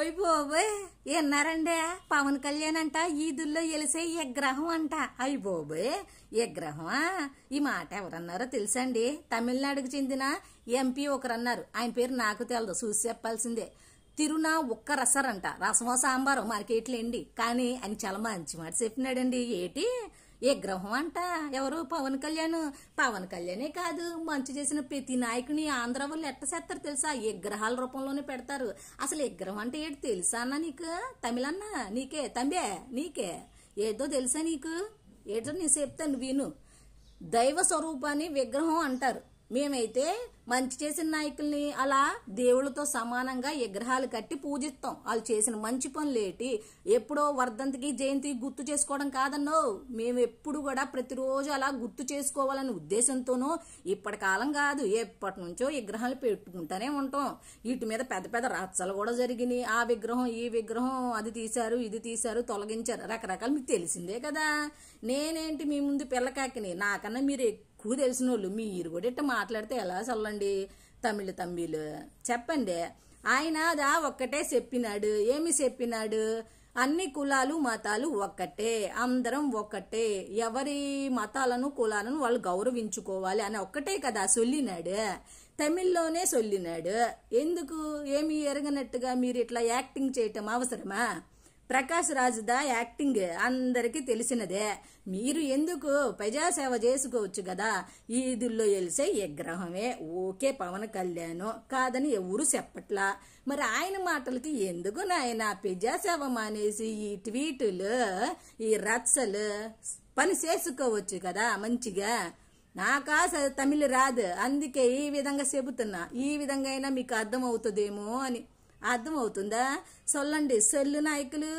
ఓయ్ బాబోయ్ విన్నారండి పవన్ కళ్యాణ్ అంట ఈదుల్లో ఎలిసే విగ్రహం అంట అయ్ బాబోయ్ విగ్రహమా ఈ మాట ఎవరన్నారో తెలుసండి తమిళనాడుకు చెందిన ఎంపీ ఒకరన్నారు ఆయన పేరు నాకు తెలదు చూసి చెప్పాల్సిందే తిరునా ఒక్క రసరంట రసమో సాంబారు మార్కెట్లేండి కానీ అని చాలా మంచి మాట చెప్పినాడండి ఏటి ఏ గ్రహం అంట ఎవరు పవన్ కళ్యాణ్ పవన్ కళ్యాణే కాదు మంచి చేసిన ప్రతి నాయకుని ఆంధ్ర వాళ్ళు ఎట్ట చేస్తారు తెలుసా ఏ గ్రహాల రూపంలోనే పెడతారు అసలు ఏ గ్రహం అంటే ఏంటి తెలుసా అన్న నీకు తమిళన్న నీకే తంబే నీకే ఏదో తెలుసా నీకు ఏదో నేను చెప్తాను విను దైవ స్వరూపాన్ని విగ్రహం అంటారు మేమైతే మంచి చేసిన నాయకుల్ని అలా దేవుళ్ళతో సమానంగా విగ్రహాలు కట్టి పూజిస్తాం వాళ్ళు చేసిన మంచి పనులేటి ఎప్పుడో వర్ధంతికి జయంతికి గుర్తు చేసుకోవడం కాదన్నో మేము ఎప్పుడు కూడా ప్రతిరోజు అలా గుర్తు చేసుకోవాలనే ఉద్దేశంతోనూ ఇప్పటి కాలం కాదు ఎప్పటి నుంచో విగ్రహాలు పెట్టుకుంటూనే ఉంటాం వీటి మీద పెద్ద పెద్ద రచ్చలు కూడా జరిగినాయి ఆ విగ్రహం ఈ విగ్రహం అది తీశారు ఇది తీశారు తొలగించారు రకరకాలు మీకు తెలిసిందే కదా నేనేంటి మీ ముందు పిల్లకాకిని నాకన్నా మీరు తక్కువ తెలిసిన వాళ్ళు మీరు కూడా ఇట్ట మాట్లాడితే ఎలా చల్లండి తమిళ తమ్మిళ్ళు చెప్పండి ఆయన దా ఒక్కటే చెప్పినాడు ఏమి చెప్పినాడు అన్ని కులాలు మతాలు ఒక్కటే అందరం ఒక్కటే ఎవరి మతాలను కులాలను వాళ్ళు గౌరవించుకోవాలి అని ఒక్కటే కదా సొల్లినాడు తమిళ్లోనే సొల్లినాడు ఎందుకు ఏమి ఎరగనట్టుగా మీరు ఇట్లా యాక్టింగ్ చేయటం అవసరమా ప్రకాష్ రాజుదా యాక్టింగ్ అందరికి తెలిసినదే మీరు ఎందుకు ప్రజాసేవ చేసుకోవచ్చు కదా ఈదుల్లో వెలిసే విగ్రహమే ఓకే పవన్ కళ్యాణ్ కాదని ఎవరు చెప్పట్లా మరి ఆయన మాటలకి ఎందుకు నాయన ప్రజాసేవ మానేసి ఈ ట్వీటులు ఈ రచ్చలు పని చేసుకోవచ్చు కదా మంచిగా నాకా తమిళ రాదు అందుకే ఈ విధంగా చెబుతున్నా ఈ విధంగా అయినా మీకు అర్థమవుతుందేమో అని అర్థమవుతుందా సొల్లండి సొల్లు నాయకులు